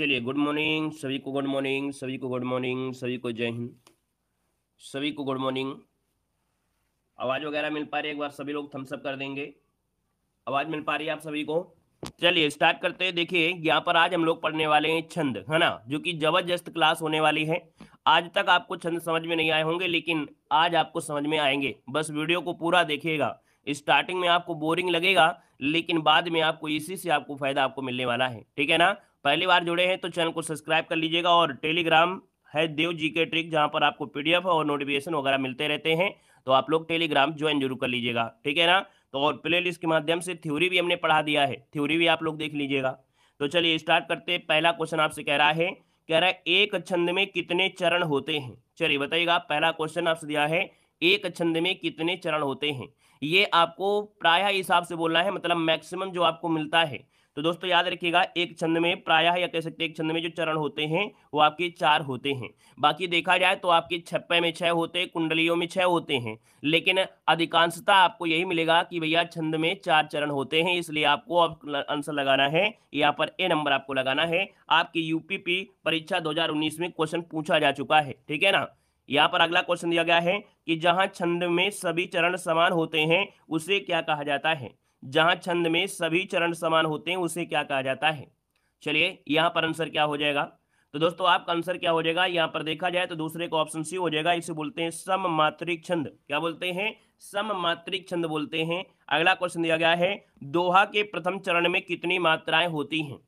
चलिए good morning सभी को गुड मॉर्निंग सभी को गुड मॉर्निंग सभी को जय हिंद सभी को गुड मॉर्निंग आवाज़ वगैरह मिल पा रही है एक बार सभी लोग थम्सअप कर देंगे आवाज़ मिल पा रही है आप सभी को चलिए स्टार्ट करते हैं देखिए यहाँ पर आज हम लोग पढ़ने वाले हैं छंद है ना जो कि जबरदस्त क्लास होने वाली है आज तक आपको छंद समझ में नहीं आए होंगे लेकिन आज आपको समझ में आएंगे बस वीडियो को पूरा देखिएगा स्टार्टिंग में आपको बोरिंग लगेगा लेकिन बाद में आपको इसी से आपको फायदा आपको मिलने वाला है ठीक है ना पहली बार जुड़े हैं तो चैनल को सब्सक्राइब कर लीजिएगा और टेलीग्राम है देव जी के ट्रिक जहां पर आपको पीडीएफ और नोटिफिकेशन वगैरह मिलते रहते हैं तो आप लोग टेलीग्राम ज्वाइन जरूर कर लीजिएगा ठीक है ना तो और प्ले लिस्ट के माध्यम से थ्योरी भी हमने पढ़ा दिया है थ्योरी भी आप लोग देख लीजिएगा तो चलिए स्टार्ट करते हैं पहला क्वेश्चन आपसे कह रहा है कह रहा है एक छंद में कितने चरण होते हैं चलिए बताइएगा पहला क्वेश्चन आपसे दिया है एक छंद में कितने चरण होते हैं ये आपको प्राय हिसाब से बोलना है मतलब मैक्सिमम जो आपको मिलता है तो दोस्तों याद रखिएगा एक छंद में प्रायः या कह सकते हैं एक छंद में जो चरण होते हैं वो आपके चार होते हैं बाकी देखा जाए तो आपके छप्पे में छह होते हैं कुंडलियों में छह होते हैं लेकिन अधिकांशता आपको यही मिलेगा कि भैया छंद में चार चरण होते हैं इसलिए आपको अब आंसर लगाना है यहाँ पर ए नंबर आपको लगाना है आपकी यूपीपी परीक्षा दो में क्वेश्चन पूछा जा चुका है ठीक है ना यहाँ पर अगला क्वेश्चन दिया गया है कि जहाँ छंद में सभी चरण समान होते हैं उसे क्या कहा जाता है जहां छंद में सभी चरण समान होते हैं उसे क्या कहा जाता है चलिए यहां पर आंसर क्या हो जाएगा तो दोस्तों आपका आंसर क्या हो जाएगा यहां पर देखा जाए तो दूसरे का ऑप्शन सी हो जाएगा इसे बोलते हैं सम मात्रिक छंद क्या बोलते हैं सम मात्रिक छंद बोलते हैं अगला क्वेश्चन दिया गया है दोहा के प्रथम चरण में कितनी मात्राएं होती हैं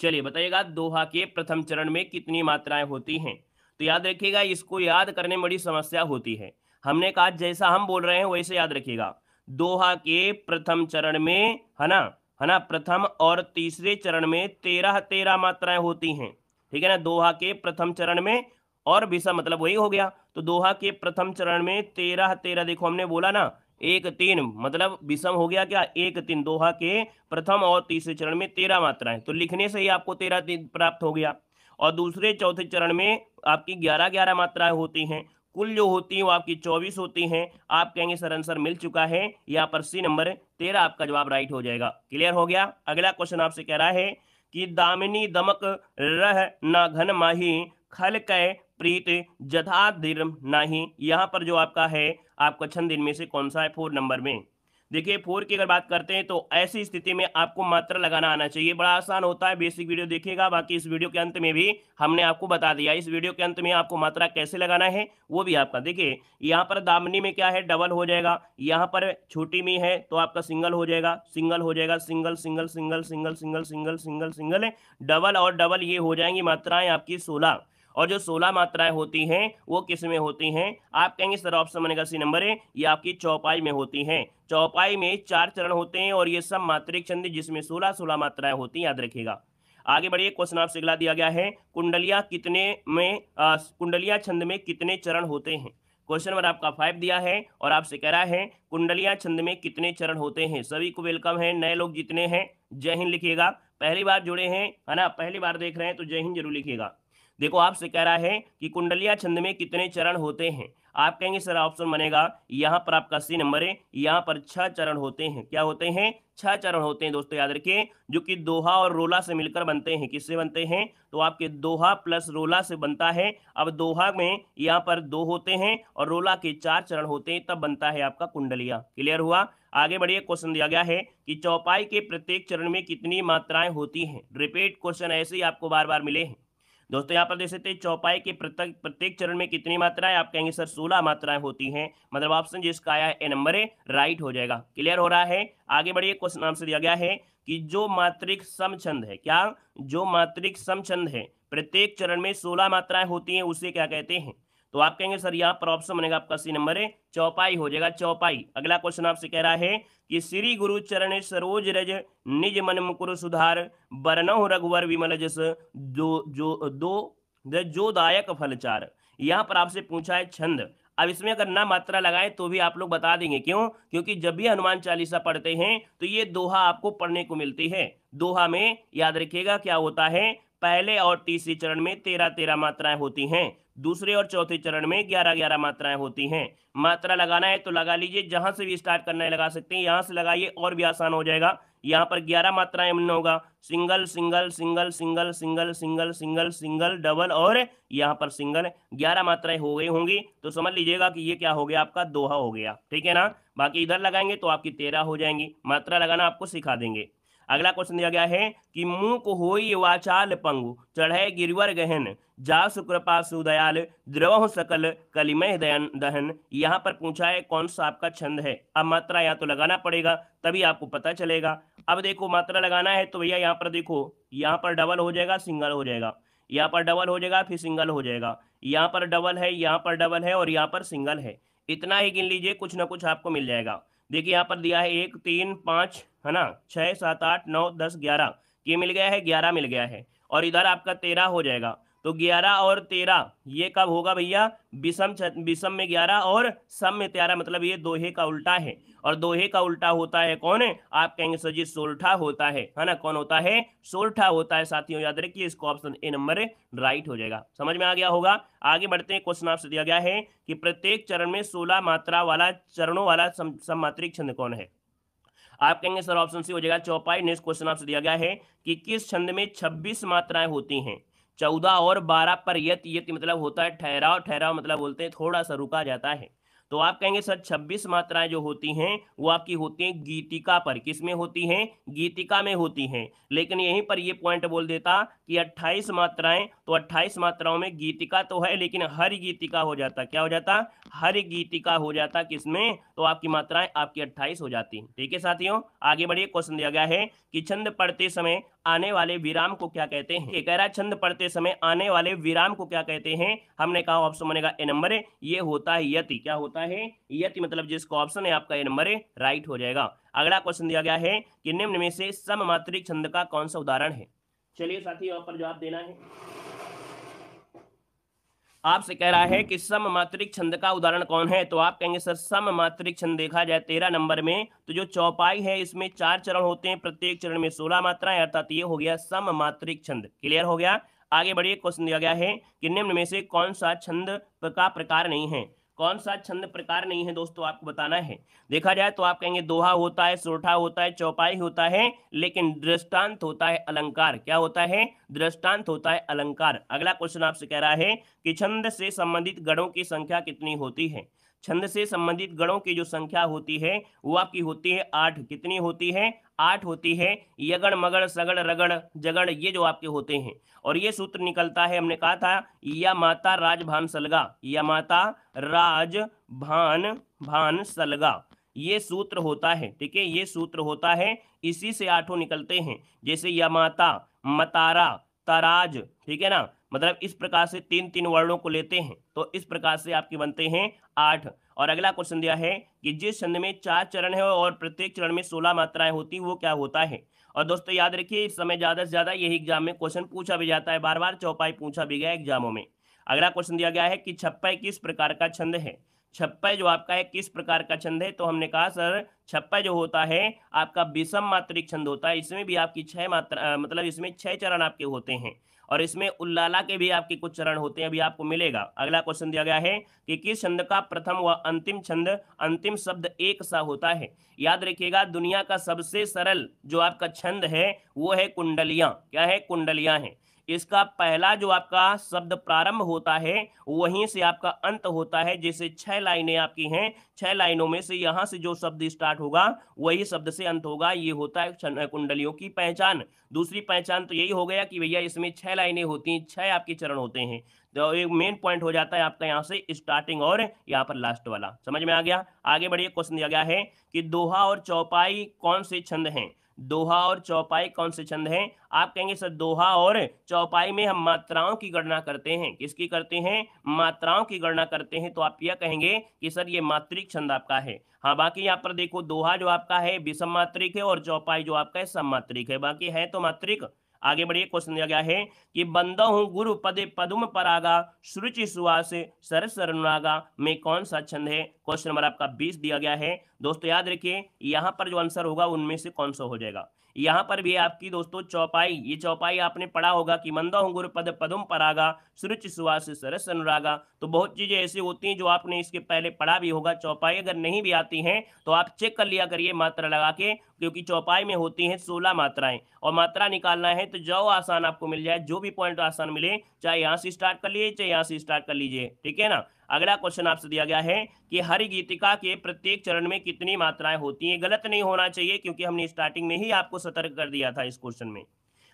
चलिए बताइएगा दोहा के प्रथम चरण में कितनी मात्राएं होती हैं तो याद रखिएगा इसको याद करने में बड़ी समस्या होती है हमने कहा जैसा हम बोल रहे हैं वैसे याद रखिएगा दोहा के प्रथम चरण में है ना है ना प्रथम और तीसरे चरण में तेरह तेरह मात्राएं होती हैं ठीक है ना दोहा के प्रथम चरण में और विषम मतलब वही हो गया तो दोहा के प्रथम चरण में तेरह तेरह देखो हमने बोला ना एक तीन मतलब विषम हो गया क्या एक तीन दोहा के प्रथम और तीसरे चरण में तेरह मात्राएं तो लिखने से ही आपको तेरह तीन प्राप्त हो गया और दूसरे चौथे चरण में आपकी ग्यारह ग्यारह मात्राएं होती हैं कुल जो होती है वो आपकी चौबीस होती हैं आप कहेंगे सर आंसर मिल चुका है यहाँ पर सी नंबर तेरह आपका जवाब राइट हो जाएगा क्लियर हो गया अगला क्वेश्चन आपसे कह रहा है कि दामिनी दमक रह ना घन माही खल कह प्रीत जथा धीर नाही यहाँ पर जो आपका है आपका छंद इनमें से कौन सा है फोर नंबर में देखिए फोर की अगर बात करते हैं तो ऐसी स्थिति में आपको मात्रा लगाना आना चाहिए बड़ा आसान होता है बेसिक वीडियो देखिएगा बाकी इस वीडियो के अंत में भी हमने आपको बता दिया इस वीडियो के अंत में आपको मात्रा कैसे लगाना है वो भी आपका देखिए यहाँ पर दामनी में क्या है डबल हो जाएगा यहाँ पर छोटी में है तो आपका सिंगल हो जाएगा सिंगल हो जाएगा single single single single single single single single double और डबल ये हो जाएंगी मात्राएं आपकी सोलह और जो सोलह मात्राएं होती हैं वो किस में होती हैं आप कहेंगे सर ऑप्शन बनेगा सी नंबर है ये आपकी चौपाई में होती हैं चौपाई में चार चरण होते हैं और ये सब मात्रिक छंद जिसमें सोलह सोलह मात्राएं होती हैं याद रखिएगा आगे बढ़िए क्वेश्चन आपसे अगला दिया गया है कुंडलिया कितने में कुंडलिया छंद में कितने चरण होते हैं क्वेश्चन नंबर आपका फाइव दिया है और आपसे कह रहा है कुंडलिया छंद में कितने चरण होते हैं सभी को वेलकम है नए लोग जितने हैं जय हिंद लिखिएगा पहली बार जुड़े हैं है ना पहली बार देख रहे हैं तो जय हिंद जरूर लिखिएगा देखो आपसे कह रहा है कि कुंडलिया छंद में कितने चरण होते हैं आप कहेंगे सर ऑप्शन बनेगा यहाँ पर आपका सी नंबर है यहाँ पर छह चरण होते हैं क्या होते हैं छह चरण होते हैं दोस्तों याद रखिए जो कि दोहा और रोला से मिलकर बनते हैं किससे बनते हैं तो आपके दोहा प्लस रोला से बनता है अब दोहा में यहाँ पर दो होते हैं और रोला के चार चरण होते हैं तब बनता है आपका कुंडलिया क्लियर हुआ आगे बढ़िए क्वेश्चन दिया गया है कि चौपाई के प्रत्येक चरण में कितनी मात्राएं होती हैं रिपीट क्वेश्चन ऐसे ही आपको बार बार मिले हैं दोस्तों यहाँ पर देख सकते हैं चौपाई के प्रत्येक प्रत्येक चरण में कितनी मात्राएं आप कहेंगे सर सोलह मात्राएं होती हैं मतलब ऑप्शन जिसका आया ए नंबर है राइट हो जाएगा क्लियर हो रहा है आगे बढ़िए क्वेश्चन आंसर दिया गया है कि जो मात्रिक समछंद है क्या जो मात्रिक समछंद है प्रत्येक चरण में सोलह मात्राएं होती हैं उसे क्या कहते हैं तो आप कहेंगे सर यहाँ पर ऑप्शन बनेगा आपका सी नंबर है चौपाई हो जाएगा चौपाई अगला क्वेश्चन आपसे कह रहा है कि श्री गुरु चरण सरोज रज निज मन मुकुर सुधार बरनौ रघुवर विमल जस दो जो दो जो दायक फलचार यहाँ पर आपसे पूछा है छंद अब इसमें अगर ना मात्रा लगाएं तो भी आप लोग बता देंगे क्यों क्योंकि जब भी हनुमान चालीसा पढ़ते हैं तो ये दोहा आपको पढ़ने को मिलती है दोहा में याद रखिएगा क्या होता है पहले और तीसरे चरण में तेरह तेरह मात्राएं होती हैं दूसरे और चौथे चरण में ग्यारह ग्यारह मात्राएं होती हैं मात्रा लगाना है तो लगा लीजिए जहां से भी स्टार्ट करना है लगा सकते हैं यहां से लगाइए और भी आसान हो जाएगा यहाँ पर ग्यारह मात्राएं होगा single single single single single single single single double और यहाँ पर सिंगल ग्यारह मात्राएं हो गई होंगी तो समझ लीजिएगा कि ये क्या हो गया आपका दोहा हो गया ठीक है ना बाकी इधर लगाएंगे तो आपकी तेरह हो जाएंगी मात्रा लगाना आपको सिखा देंगे अगला क्वेश्चन दिया गया है कि मुख होई वाचाल पंगु चढ़े गिरवर गहन जा शुक्रपासु सुदयाल द्रवह सकल कलिमय दयन दहन यहाँ पर पूछा है कौन सा आपका छंद है अब मात्रा यहाँ तो लगाना पड़ेगा तभी आपको पता चलेगा अब देखो मात्रा लगाना है तो भैया यहाँ पर देखो यहाँ पर डबल हो जाएगा सिंगल हो जाएगा यहाँ पर डबल हो जाएगा फिर सिंगल हो जाएगा यहाँ पर डबल है यहाँ पर डबल है और यहाँ पर सिंगल है इतना ही गिन लीजिए कुछ ना कुछ आपको मिल जाएगा देखिए यहाँ पर दिया है एक तीन पाँच है ना छः सात आठ नौ दस ग्यारह ये मिल गया है ग्यारह मिल गया है और इधर आपका तेरह हो जाएगा तो ग्यारह और तेरह ये कब होगा भैया विषम विषम में ग्यारह और सम में तेरह मतलब ये दोहे का उल्टा है और दोहे का उल्टा होता है कौन है आप कहेंगे सर जी सोल्ठा होता है है ना कौन होता है सोल्ठा होता है साथियों याद रखिए इसको ऑप्शन ए नंबर राइट हो जाएगा समझ में आ गया होगा आगे बढ़ते हैं क्वेश्चन आपसे दिया गया है कि प्रत्येक चरण में सोलह मात्रा वाला चरणों वाला सममात्रिक छंद कौन है आप कहेंगे सर ऑप्शन सी हो जाएगा चौपाई नेक्स्ट क्वेश्चन आपसे दिया गया है कि किस छंद में छब्बीस मात्राएं होती हैं चौदह और बारह पर यत यत मतलब होता है ठहराव ठहराव मतलब बोलते हैं थोड़ा सा रुका जाता है तो आप कहेंगे सर 26 मात्राएं जो होती हैं वो आपकी होती हैं गीतिका पर किस में होती हैं गीतिका में होती हैं लेकिन यहीं पर ये पॉइंट बोल देता कि 28 मात्राएं तो 28 मात्राओं में गीतिका तो है लेकिन हर गीतिका हो जाता क्या हो जाता हर गीतिका हो जाता किसमें तो आपकी मात्राएं आपकी 28 हो जाती ठीक है साथियों आगे बढ़िए क्वेश्चन दिया गया है कि छंद पढ़ते समय आने वाले विराम को क्या कहते हैं कह रहा है छंद पढ़ते समय आने वाले विराम को क्या कहते हैं हमने कहा ऑप्शन बनेगा ए नंबर ये होता है यति क्या होता है यति मतलब जिसका ऑप्शन है आपका ए नंबर राइट हो जाएगा अगला क्वेश्चन दिया गया है कि निम्न में से सममात्रिक छंद का कौन सा उदाहरण है चलिए साथी यहाँ पर जवाब देना है आपसे कह रहा है कि सम मात्रिक छंद का उदाहरण कौन है तो आप कहेंगे सर सम मात्रिक छंद देखा जाए तेरह नंबर में तो जो चौपाई है इसमें चार चरण होते हैं प्रत्येक चरण में सोलह मात्राएं अर्थात ये हो गया सम मात्रिक छंद क्लियर हो गया आगे बढ़िए क्वेश्चन दिया गया है कि निम्न में से कौन सा छंद का प्रकार नहीं है कौन सा छंद प्रकार नहीं है दोस्तों आपको बताना है देखा जाए तो आप कहेंगे दोहा होता है सोठा होता है चौपाई होता है लेकिन दृष्टांत होता है अलंकार क्या होता है दृष्टांत होता है अलंकार अगला क्वेश्चन आपसे कह रहा है कि छंद से संबंधित गणों की संख्या कितनी होती है छंद से संबंधित गणों की जो संख्या होती है वो आपकी होती है आठ कितनी होती है आठ होती है यगण मगण सगण रगण जगण ये जो आपके होते हैं और ये सूत्र निकलता है हमने कहा था या माता राज भान सलगा या माता राज भान भान सलगा ये सूत्र होता है ठीक है ये सूत्र होता है इसी से आठों निकलते हैं जैसे यमाता मतारा तराज ठीक है ना मतलब इस प्रकार से तीन तीन वर्णों को लेते हैं तो इस प्रकार से आपके बनते हैं आठ और अगला क्वेश्चन दिया है कि जिस छंद में चार चरण है और प्रत्येक चरण में सोलह मात्राएं होती है वो क्या होता है और दोस्तों याद रखिए इस समय ज्यादा से ज्यादा यही एग्जाम में क्वेश्चन पूछा भी जाता है बार बार चौपाई पूछा भी गया एग्जामों में अगला क्वेश्चन दिया गया है कि छप्पा किस प्रकार का छंद है छप्पा जो आपका है किस प्रकार का छंद है तो हमने कहा सर छप्पा जो होता है आपका विषम मात्रिक छंद होता है इसमें भी आपकी छह मात्रा मतलब इसमें छह चरण आपके होते हैं और इसमें उल्लाला के भी आपके कुछ चरण होते हैं अभी आपको मिलेगा अगला क्वेश्चन दिया गया है कि किस छंद का प्रथम व अंतिम छंद अंतिम शब्द एक सा होता है याद रखिएगा दुनिया का सबसे सरल जो आपका छंद है वो है कुंडलियां क्या है कुंडलियां हैं इसका पहला जो आपका शब्द प्रारंभ होता है वहीं से आपका अंत होता है जैसे छह लाइनें आपकी हैं छह लाइनों में से यहां से जो शब्द स्टार्ट होगा वही शब्द से अंत होगा ये होता है कुंडलियों की पहचान दूसरी पहचान तो यही हो गया कि भैया इसमें छह लाइनें होती हैं छह आपके चरण होते हैं तो एक मेन पॉइंट हो जाता है आपका यहाँ से स्टार्टिंग और यहाँ पर लास्ट वाला समझ में आ गया आगे बढ़िए क्वेश्चन दिया गया है कि दोहा और चौपाई कौन से छंद हैं दोहा और चौपाई कौन से छंद हैं आप कहेंगे सर दोहा और चौपाई में हम मात्राओं की गणना करते हैं किसकी करते हैं मात्राओं की गणना करते हैं तो आप यह कहेंगे कि सर ये मात्रिक छंद आपका है हाँ बाकी यहाँ पर देखो दोहा जो आपका है विषम मात्रिक है और चौपाई जो आपका है सम मात्रिक है बाकी है तो मात्रिक आगे बढ़िए क्वेश्चन दिया गया है कि बंद हूँ गुरु पदे पदुम परागा सुरुचि सुहास सरस अनुरागा में कौन सा छंद है क्वेश्चन नंबर आपका बीस दिया गया है दोस्तों याद रखिए यहाँ पर जो आंसर होगा उनमें से कौन सा हो जाएगा यहाँ पर भी आपकी दोस्तों चौपाई ये चौपाई आपने पढ़ा होगा कि मंदा हूँ गुरु पद पदुम परागा सुरुचि सुहास सरस अनुरागा तो बहुत चीजें ऐसी होती हैं जो आपने इसके पहले पढ़ा भी होगा चौपाई अगर नहीं भी आती हैं तो आप चेक कर लिया करिए मात्रा लगा के क्योंकि चौपाई में होती हैं सोलह मात्राएं और मात्रा निकालना है तो जो आसान आपको मिल जाए जो भी पॉइंट आसान मिले चाहे यहाँ से स्टार्ट कर लिए चाहे यहाँ से स्टार्ट कर लीजिए ठीक है ना अगला क्वेश्चन आपसे दिया गया है कि हर गीतिका के प्रत्येक चरण में कितनी मात्राएं होती हैं गलत नहीं होना चाहिए क्योंकि हमने स्टार्टिंग में ही आपको सतर्क कर दिया था इस क्वेश्चन में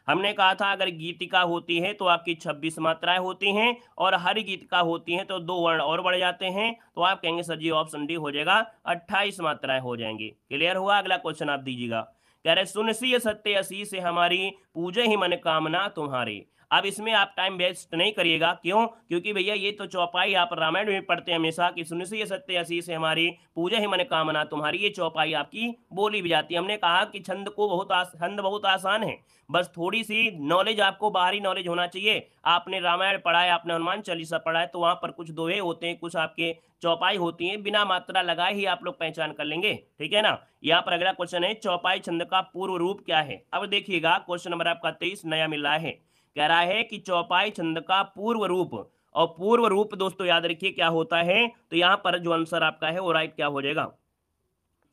हमने कहा था अगर गीतिका होती है तो आपकी छब्बीस मात्राएं होती हैं और हर गीतिका होती है तो दो वर्ण और बढ़ जाते हैं तो आप कहेंगे सर जी ऑप्शन डी हो जाएगा अट्ठाईस मात्राएं हो जाएंगी क्लियर हुआ अगला क्वेश्चन आप दीजिएगा कह रहे सुनसी सत्य असी से हमारी पूजे ही मन कामना तुम्हारी अब इसमें आप टाइम वेस्ट नहीं करिएगा क्यों क्योंकि भैया ये तो चौपाई आप रामायण में पढ़ते हैं हमेशा कि सुन से ये सत्यासी से हमारी पूजा ही मन कामना तुम्हारी ये चौपाई आपकी बोली भी जाती है हमने कहा कि छंद को बहुत छंद बहुत आसान है बस थोड़ी सी नॉलेज आपको बाहरी नॉलेज होना चाहिए आपने रामायण पढ़ा है आपने हनुमान चालीसा पढ़ा है तो वहां पर कुछ दोहे होते हैं कुछ आपके चौपाई होती है बिना मात्रा लगाए ही आप लोग पहचान कर लेंगे ठीक है ना यहाँ पर अगला क्वेश्चन है चौपाई छंद का पूर्व रूप क्या है अब देखिएगा क्वेश्चन नंबर आपका तेईस नया मिल रहा है कह रहा है कि चौपाई छंद का पूर्व रूप और पूर्व रूप दोस्तों याद रखिए क्या होता है तो यहाँ पर जो आंसर आपका है वो राइट क्या हो जाएगा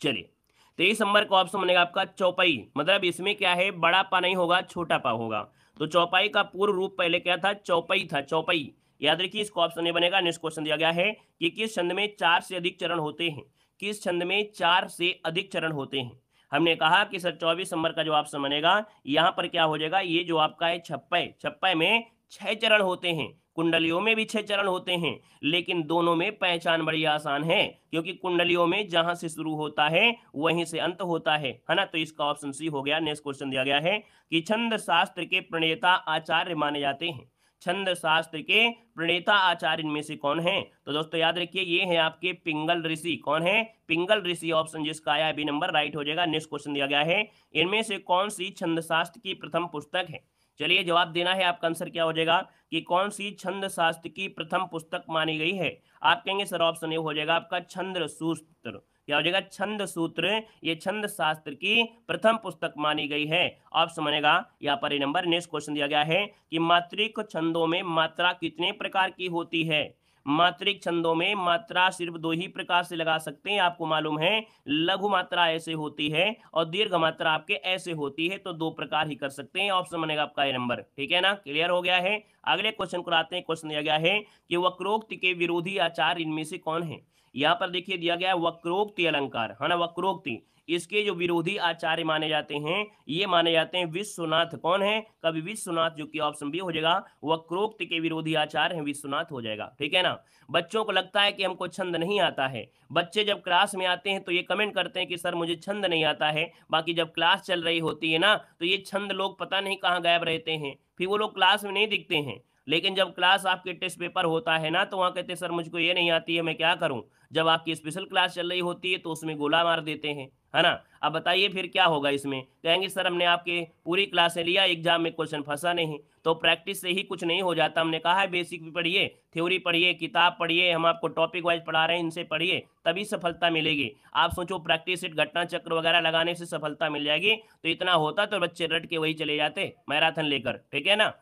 चलिए तेईस नंबर का ऑप्शन बनेगा आपका चौपाई मतलब इसमें क्या है बड़ा पा नहीं होगा छोटा पा होगा तो चौपाई का पूर्व रूप पहले क्या था चौपाई था चौपाई याद रखिए इसका ऑप्शन नहीं बनेगा नेक्स्ट क्वेश्चन दिया गया है कि किस छंद में चार से अधिक चरण होते हैं किस छंद में चार से अधिक चरण होते हैं हमने कहा कि सर चौबीस नंबर का जो ऑप्शन बनेगा यहाँ पर क्या हो जाएगा ये जो आपका है छप्पे छप्पे में छह चरण होते हैं कुंडलियों में भी छह चरण होते हैं लेकिन दोनों में पहचान बड़ी आसान है क्योंकि कुंडलियों में जहां से शुरू होता है वहीं से अंत होता है है ना तो इसका ऑप्शन सी हो गया नेक्स्ट क्वेश्चन दिया गया है कि छंद शास्त्र के प्रणेता आचार्य माने जाते हैं छंद शास्त्र के प्रणेता आचार्य इनमें से कौन है तो दोस्तों याद रखिए ये है आपके पिंगल ऋषि कौन है पिंगल ऋषि ऑप्शन जिसका आया बी नंबर राइट हो जाएगा नेक्स्ट क्वेश्चन दिया गया है इनमें से कौन सी छंद शास्त्र की प्रथम पुस्तक है चलिए जवाब देना है आपका आंसर क्या हो जाएगा कि कौन सी छंद शास्त्र की प्रथम पुस्तक मानी गई है आप कहेंगे सर ऑप्शन ये हो जाएगा आपका छंद्र सूत्र क्या हो जाएगा छंद सूत्र ये छंद शास्त्र की प्रथम पुस्तक मानी गई है आप समझेगा यहाँ पर नंबर नेक्स्ट क्वेश्चन दिया गया है कि मातृक छंदों में मात्रा कितने प्रकार की होती है मात्रिक छंदों में मात्रा सिर्फ दो ही प्रकार से लगा सकते हैं आपको मालूम है लघु मात्रा ऐसे होती है और दीर्घ मात्रा आपके ऐसे होती है तो दो प्रकार ही कर सकते हैं ऑप्शन बनेगा आपका ये नंबर ठीक है ना क्लियर हो गया है अगले क्वेश्चन को आते हैं क्वेश्चन दिया गया है कि वक्रोक्त के विरोधी आचार इनमें से कौन है यहाँ पर देखिए दिया गया है वक्रोक्ति अलंकार है ना वक्रोक्ति इसके जो विरोधी आचार्य माने जाते हैं ये माने जाते हैं विश्वनाथ कौन है कभी विश्वनाथ जो कि ऑप्शन बी हो जाएगा वक्रोक्ति के विरोधी आचार्य हैं विश्वनाथ हो जाएगा ठीक है ना बच्चों को लगता है कि हमको छंद नहीं आता है बच्चे जब क्लास में आते हैं तो ये कमेंट करते हैं कि सर मुझे छंद नहीं आता है बाकी जब क्लास चल रही होती है ना तो ये छंद लोग पता नहीं कहाँ गायब रहते हैं फिर वो लोग क्लास में नहीं दिखते हैं लेकिन जब क्लास आपके टेस्ट पेपर होता है ना तो वहाँ कहते सर मुझको ये नहीं आती है मैं क्या करूँ जब आपकी स्पेशल क्लास चल रही होती है तो उसमें गोला मार देते हैं है ना अब बताइए फिर क्या होगा इसमें कहेंगे सर हमने आपके पूरी क्लासें लिया एग्जाम में क्वेश्चन फंसा नहीं तो प्रैक्टिस से ही कुछ नहीं हो जाता हमने कहा है बेसिक भी पढ़िए थ्योरी पढ़िए किताब पढ़िए हम आपको टॉपिक वाइज पढ़ा रहे हैं इनसे पढ़िए तभी सफलता मिलेगी आप सोचो प्रैक्टिस सेट घटना चक्र वगैरह लगाने से सफलता मिल जाएगी तो इतना होता तो बच्चे रट के वही चले जाते मैराथन लेकर ठीक है ना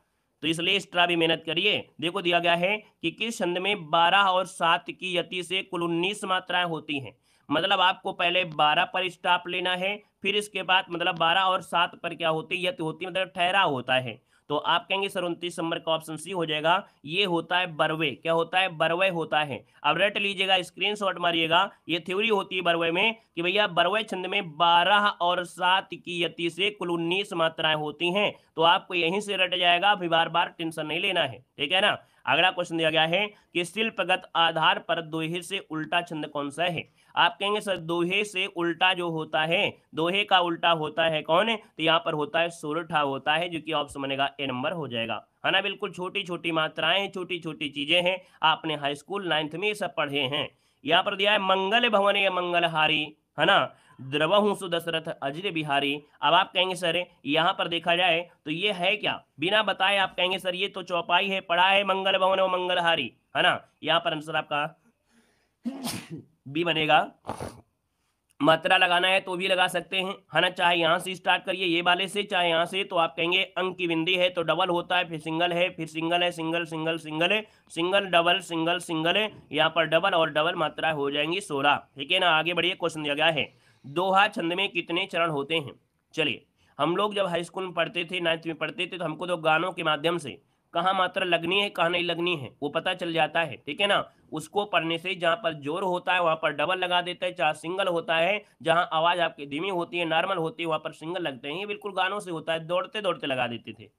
तो इसलिए एक्स्ट्रा भी मेहनत करिए देखो दिया गया है कि किस छंद में बारह और सात की यति से कुल उन्नीस मात्राएं होती हैं मतलब आपको पहले बारह पर स्टाप लेना है फिर इसके बाद मतलब बारह और सात पर क्या होती है यति होती है मतलब ठहरा होता है तो आप कहेंगे सर उनतीस नंबर का ऑप्शन सी हो जाएगा ये होता है बरवे क्या होता है बरवे होता है अब रट लीजिएगा स्क्रीन मारिएगा ये थ्योरी होती है बरवे में कि भैया बरवे छंद में बारह और सात की यति से कुल उन्नीस मात्राएं होती हैं तो आपको यहीं से रट जाएगा अभी बार बार टेंशन नहीं लेना है ठीक है ना अगला क्वेश्चन दिया गया है कि शिल्पगत आधार पर दोहे से उल्टा छंद कौन सा है आप कहेंगे सर दोहे से उल्टा जो होता है दोहे का उल्टा होता है कौन है तो यहाँ पर होता है सोरठा होता है जो कि ऑप्शन बनेगा ए नंबर हो जाएगा है ना बिल्कुल छोटी छोटी मात्राएं हैं छोटी छोटी चीजें हैं आपने हाई स्कूल नाइन्थ में ये सब पढ़े हैं यहाँ पर दिया है मंगल भवन या मंगलहारी है ना हूं सुदशरथ अजय बिहारी अब आप कहेंगे सर यहाँ पर देखा जाए तो ये है क्या बिना बताए आप कहेंगे सर ये तो चौपाई है पढ़ा है मंगल भवन और मंगलहारी है ना यहाँ पर आंसर आपका भी बनेगा मात्रा लगाना है तो भी लगा सकते हैं है ना चाहे यहाँ से स्टार्ट करिए ये वाले से चाहे यहाँ से तो आप कहेंगे अंक की बिंदी है तो डबल होता है फिर सिंगल है फिर सिंगल है सिंगल सिंगल सिंगल है सिंगल डबल सिंगल सिंगल है यहाँ पर डबल और डबल मात्रा हो जाएंगी सोलह ठीक है ना आगे बढ़िए क्वेश्चन दिया गया है दोहा छंद में कितने चरण होते हैं चलिए हम लोग जब हाई स्कूल में पढ़ते थे नाइन्थ में पढ़ते थे तो हमको तो गानों के माध्यम से कहाँ मात्रा लगनी है कहाँ नहीं लगनी है वो पता चल जाता है ठीक है ना उसको पढ़ने से जहाँ पर जोर होता है वहाँ पर डबल लगा देता है चाहे सिंगल होता है जहाँ आवाज़ आपकी धीमी होती है नॉर्मल होती है वहाँ पर सिंगल लगते हैं ये बिल्कुल गानों से होता है दौड़ते दौड़ते लगा देते थे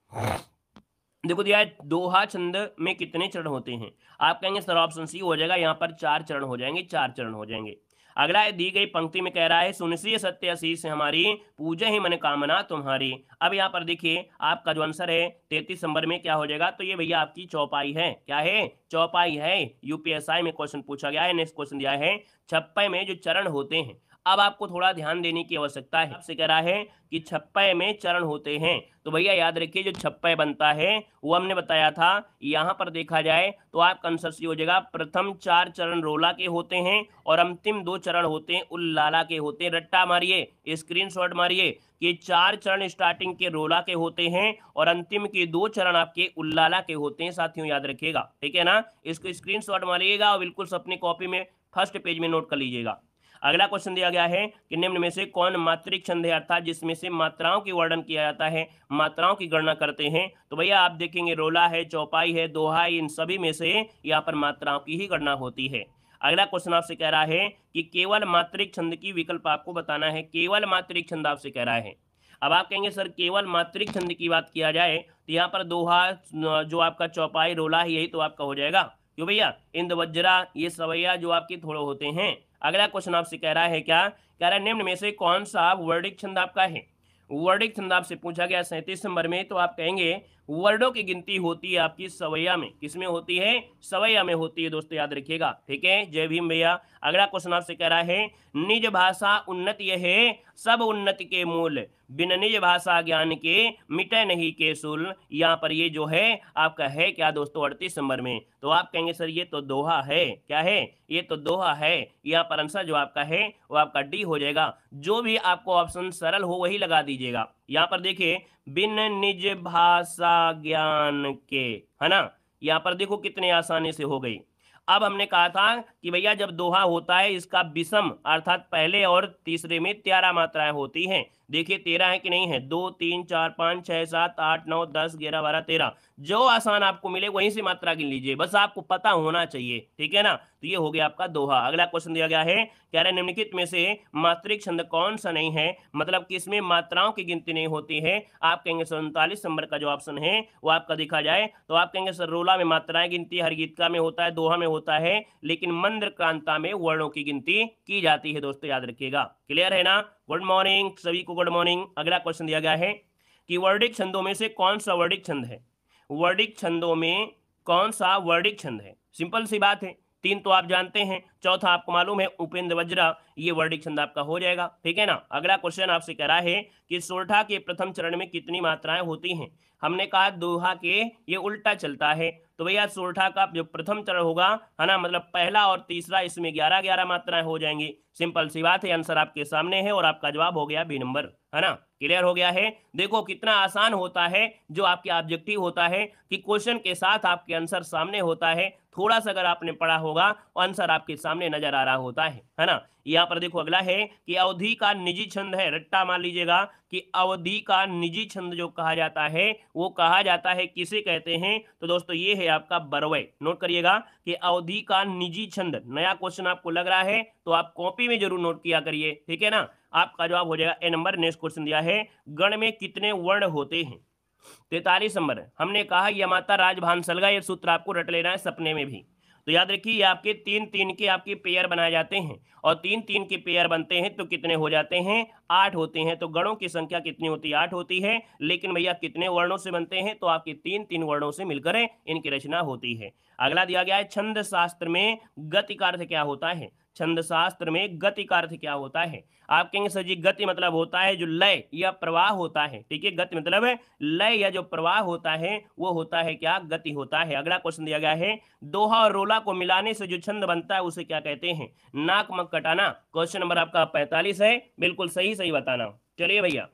देखो दिया है दोहा छंद में कितने चरण होते हैं आप कहेंगे सर ऑप्शन सी हो जाएगा यहाँ पर चार चरण हो जाएंगे चार चरण हो जाएंगे अगला है दी गई पंक्ति में कह रहा है सुनसी सत्य से हमारी पूजे ही मन कामना तुम्हारी अब यहाँ पर देखिए आपका जो आंसर है तैतीस नंबर में क्या हो जाएगा तो ये भैया आपकी चौपाई है क्या है चौपाई है यूपीएसआई में क्वेश्चन पूछा गया है नेक्स्ट क्वेश्चन दिया है छप्पे में जो चरण होते हैं अब आपको थोड़ा ध्यान देने की आवश्यकता है आपसे करा है कि छप्पे में चरण होते हैं तो भैया याद रखिए जो छप्पे बनता है वो हमने बताया था यहाँ पर देखा जाए तो आपका आंसर सही हो जाएगा प्रथम चार चरण रोला के होते हैं और अंतिम दो चरण होते हैं उल्लाला के होते हैं रट्टा मारिए शॉट मारिए कि चार चरण स्टार्टिंग के रोला के होते हैं और अंतिम के दो चरण आपके उल्लाला के होते हैं साथियों याद रखिएगा ठीक है ना इसको स्क्रीन मारिएगा और बिल्कुल अपने कॉपी में फर्स्ट पेज में नोट कर लीजिएगा अगला क्वेश्चन दिया गया है कि निम्न में से कौन मात्रिक छंद है अर्थात जिसमें से मात्राओं की वर्णन किया जाता है मात्राओं की गणना करते हैं तो भैया आप देखेंगे रोला है चौपाई है दोहा इन सभी में से यहाँ पर मात्राओं की ही गणना होती है अगला क्वेश्चन आपसे कह रहा है कि केवल मात्रिक छंद की विकल्प आपको बताना है केवल मात्रिक छंद आपसे कह रहा है अब आप कहेंगे सर केवल मात्रिक छंद की बात किया जाए तो यहाँ पर दोहा जो आपका चौपाई रोला है यही तो आपका हो जाएगा क्यों भैया इंद वज्रा ये सवैया जो आपके थोड़े होते हैं अगला क्वेश्चन आपसे कह रहा है क्या कह रहा है निम्न में से कौन सा वर्डिक छंद आपका है वर्डिक छंद आपसे पूछा गया सैंतीस नंबर में तो आप कहेंगे वर्डों की गिनती होती है आपकी सवैया में किसमें होती है सवैया में होती है दोस्तों याद रखिएगा ठीक है जय भीम भैया अगला क्वेश्चन आपसे कह रहा है निज भाषा उन्नत यह है सब उन्नति के मूल बिन निज भाषा ज्ञान के मिटे नहीं के सुल यहाँ पर ये जो है आपका है क्या दोस्तों अड़तीस नंबर में तो आप कहेंगे सर ये तो दोहा है क्या है ये तो दोहा है यहाँ पर आंसर जो आपका है वो आपका डी हो जाएगा जो भी आपको ऑप्शन सरल हो वही लगा दीजिएगा यहाँ पर देखिए बिन निज भाषा ज्ञान के है ना यहाँ पर देखो कितने आसानी से हो गई अब हमने कहा था कि भैया जब दोहा होता है इसका विषम अर्थात पहले और तीसरे में त्यारह मात्राएं होती हैं देखिए तेरह है कि नहीं है दो तीन चार पाँच छः सात आठ नौ दस ग्यारह बारह तेरह जो आसान आपको मिले वहीं से मात्रा गिन लीजिए बस आपको पता होना चाहिए ठीक है ना तो ये हो गया आपका दोहा अगला क्वेश्चन दिया गया है कह रहे निम्नलिखित में से मात्रिक छंद कौन सा नहीं है मतलब कि इसमें मात्राओं की गिनती नहीं होती है आप कहेंगे सर उनतालीस नंबर का जो ऑप्शन है वो आपका देखा जाए तो आप कहेंगे सर रोला में मात्राएं गिनती हर गीतका में होता है दोहा में होता है लेकिन मन वंद्रक्रांता में वर्णों की गिनती की जाती है दोस्तों याद रखिएगा क्लियर है ना गुड मॉर्निंग सभी को गुड मॉर्निंग अगला क्वेश्चन दिया गया है कि वर्डिक छंदों में से कौन सा वर्डिक छंद है वर्डिक छंदों में कौन सा वर्डिक छंद है सिंपल सी बात है तीन तो आप जानते हैं चौथा आपको मालूम है उपेंद्र वज्रा ये वर्डिक छंद आपका हो जाएगा ठीक है ना अगला क्वेश्चन आपसे कह रहा है कि सोरठा के प्रथम चरण में कितनी मात्राएं होती हैं हमने कहा दोहा के ये उल्टा चलता है तो भैया सोरठा का जो प्रथम चरण होगा है ना मतलब पहला और तीसरा इसमें ग्यारह ग्यारह मात्राएं हो जाएंगी सिंपल सी बात है आंसर आपके सामने है और आपका जवाब हो गया बी नंबर है ना क्लियर हो गया है देखो कितना आसान होता है जो आपके ऑब्जेक्टिव होता है कि क्वेश्चन के साथ आपके आंसर सामने होता है थोड़ा सा अगर आपने पढ़ा होगा आंसर आपके सामने नजर आ रहा होता है है ना यहाँ पर देखो अगला है कि अवधि का निजी छंद है रट्टा मान लीजिएगा कि अवधि का निजी छंद जो कहा जाता है वो कहा जाता है किसे कहते हैं तो दोस्तों ये है आपका बरवय नोट करिएगा कि अवधि का निजी छंद नया क्वेश्चन आपको लग रहा है तो आप कॉपी में जरूर नोट किया करिए ठीक है ना आपका जवाब हो जाएगा ए नंबर नेक्स्ट क्वेश्चन दिया है गण में कितने वर्ण होते हैं तैतालीस नंबर हमने कहा यह माता राजभानसल का यह सूत्र आपको रट लेना है सपने में भी तो याद रखिए ये आपके तीन तीन के आपके पेयर बनाए जाते हैं और तीन तीन के पेयर बनते हैं तो कितने हो जाते हैं आठ होते हैं तो गणों की संख्या कितनी होती है आठ होती है लेकिन भैया कितने वर्णों से बनते हैं तो आपके तीन तीन वर्णों से मिलकर इनकी रचना होती है अगला दिया गया है छंद शास्त्र में गति का अर्थ क्या होता है छंद शास्त्र में गति का अर्थ क्या होता है आप कहेंगे सर जी गति मतलब होता है जो लय या प्रवाह होता है ठीक है गति मतलब लय या जो प्रवाह होता है वो होता है क्या गति होता है अगला क्वेश्चन दिया गया है दोहा और रोला को मिलाने से जो छंद बनता है उसे क्या कहते हैं नाक मक कटाना क्वेश्चन नंबर आपका पैंतालीस है बिल्कुल सही सही बताना चलिए भैया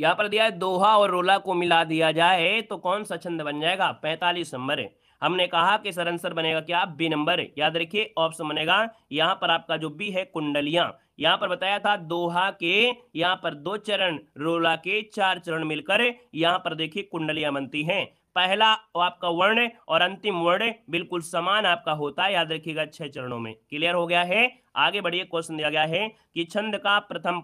यहाँ पर दिया है दोहा और रोला को मिला दिया जाए तो कौन सा छंद बन जाएगा पैंतालीस नंबर है हमने कहा कि सर आंसर बनेगा क्या बी नंबर याद रखिए ऑप्शन बनेगा यहाँ पर आपका जो बी है कुंडलियां यहाँ पर बताया था दोहा के यहाँ पर दो चरण रोला के चार चरण मिलकर यहाँ पर देखिए कुंडलियां बनती हैं पहला आपका वर्ण और अंतिम वर्ण बिल्कुल समान आपका होता है याद रखिएगा छह चरणों में क्लियर हो गया है आगे बढ़िए क्वेश्चन दिया गया है कि छंद का प्रथम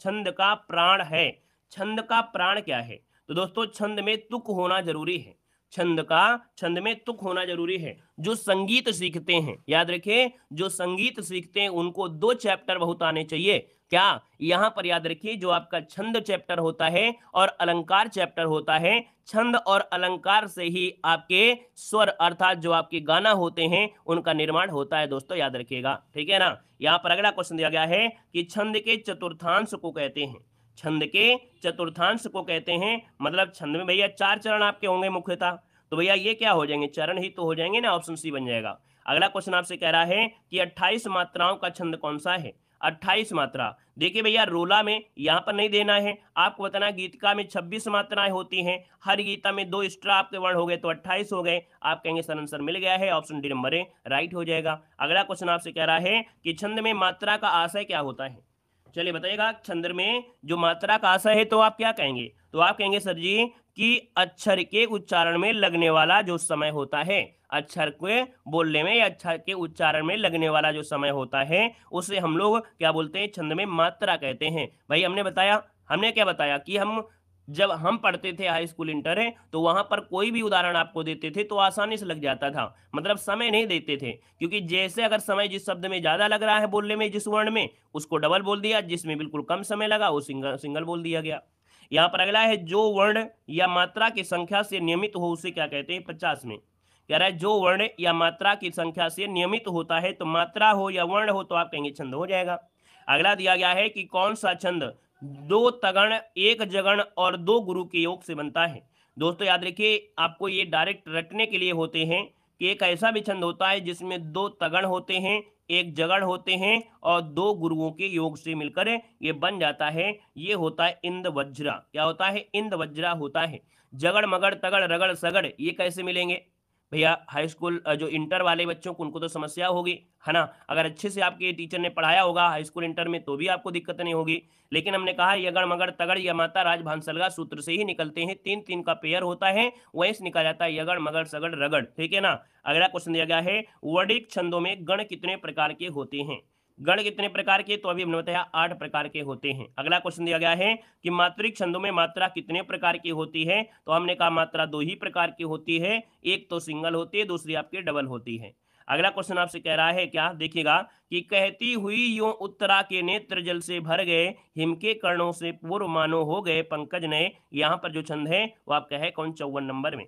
छंद का प्राण है छंद का प्राण क्या है तो दोस्तों छंद में तुक होना जरूरी है छंद का छंद में तुक होना जरूरी है जो संगीत सीखते हैं याद रखिए जो संगीत सीखते हैं उनको दो चैप्टर बहुत आने चाहिए क्या यहाँ पर याद रखिए जो आपका छंद चैप्टर होता है और अलंकार चैप्टर होता है छंद और अलंकार से ही आपके स्वर अर्थात जो आपके गाना होते हैं उनका निर्माण होता है दोस्तों याद रखिएगा ठीक है ना यहाँ पर अगला क्वेश्चन दिया गया है कि छंद के चतुर्थांश को कहते हैं छंद के चतुर्थांश को कहते हैं मतलब छंद में भैया चार चरण आपके होंगे मुख्यता तो भैया ये क्या हो जाएंगे चरण ही तो हो जाएंगे ना ऑप्शन सी बन जाएगा अगला क्वेश्चन आपसे कह रहा है कि 28 मात्राओं का छंद कौन सा है 28 मात्रा देखिए भैया रोला में यहाँ पर नहीं देना है आपको बताना गीतिका में 26 मात्राएं होती हैं हर गीता में दो एक्स्ट्रा आपके वर्ण हो गए तो 28 हो गए आप कहेंगे सर आंसर मिल गया है option D number A right हो जाएगा अगला क्वेश्चन आपसे कह रहा है कि छंद में मात्रा का आशय क्या होता है चलिए बताइएगा छंद्र में जो मात्रा का आशय है तो आप क्या कहेंगे तो आप कहेंगे सर जी कि अक्षर के उच्चारण में लगने वाला जो समय होता है अक्षर के बोलने में या अक्षर के उच्चारण में लगने वाला जो समय होता है उसे हम लोग क्या बोलते हैं छंद में मात्रा कहते हैं भाई हमने बताया हमने क्या बताया कि हम जब हम पढ़ते थे हाई स्कूल इंटर है तो वहां पर कोई भी उदाहरण आपको देते थे तो आसानी से लग जाता था मतलब समय नहीं देते थे क्योंकि जैसे अगर समय जिस शब्द में ज्यादा लग रहा है बोलने में जिस वर्ण में उसको डबल बोल दिया जिसमें बिल्कुल कम समय लगा वो सिंगल सिंगल बोल दिया गया यहाँ पर अगला है जो वर्ण या मात्रा की संख्या से नियमित हो उसे क्या कहते हैं पचास में कह रहा है जो वर्ण या मात्रा की संख्या से नियमित होता है तो मात्रा हो या वर्ण हो तो आप कहेंगे छंद हो जाएगा अगला दिया गया है कि कौन सा छंद दो तगण एक जगण और दो गुरु के योग से बनता है दोस्तों याद रखिए आपको ये डायरेक्ट रटने के लिए होते हैं कि एक ऐसा भी छंद होता है जिसमें दो तगण होते हैं एक जगड़ होते हैं और दो गुरुओं के योग से मिलकर ये बन जाता है ये होता है इंद वज्रा क्या होता है इंद वज्रा होता है जगड़ मगड़ तगड़ रगड़ सगड़ ये कैसे मिलेंगे भैया हाई स्कूल जो इंटर वाले बच्चों को उनको तो समस्या होगी है ना अगर अच्छे से आपके टीचर ने पढ़ाया होगा हाई स्कूल इंटर में तो भी आपको दिक्कत नहीं होगी लेकिन हमने कहा यगड़ मगड़ तगड़ या माता राज सूत्र से ही निकलते हैं तीन तीन का पेयर होता है वहीं से निकल जाता है यगड़ मगड़ सगड़ रगड़ ठीक है ना अगला क्वेश्चन दिया गया है वर्डिक छंदों में गण कितने प्रकार के होते हैं गण कितने प्रकार के तो अभी हमने बताया आठ प्रकार के होते हैं अगला क्वेश्चन दिया गया है कि मात्रिक छंदों में मात्रा कितने प्रकार की होती है तो हमने कहा मात्रा दो ही प्रकार की होती है एक तो सिंगल होती है दूसरी आपकी डबल होती है अगला क्वेश्चन आपसे कह रहा है क्या देखिएगा कि कहती हुई यो उत्तरा के नेत्र जल से भर गए हिम के कर्णों से पूर्व मानो हो गए पंकज ने यहाँ पर जो छंद है वो आप कहे कौन चौवन नंबर में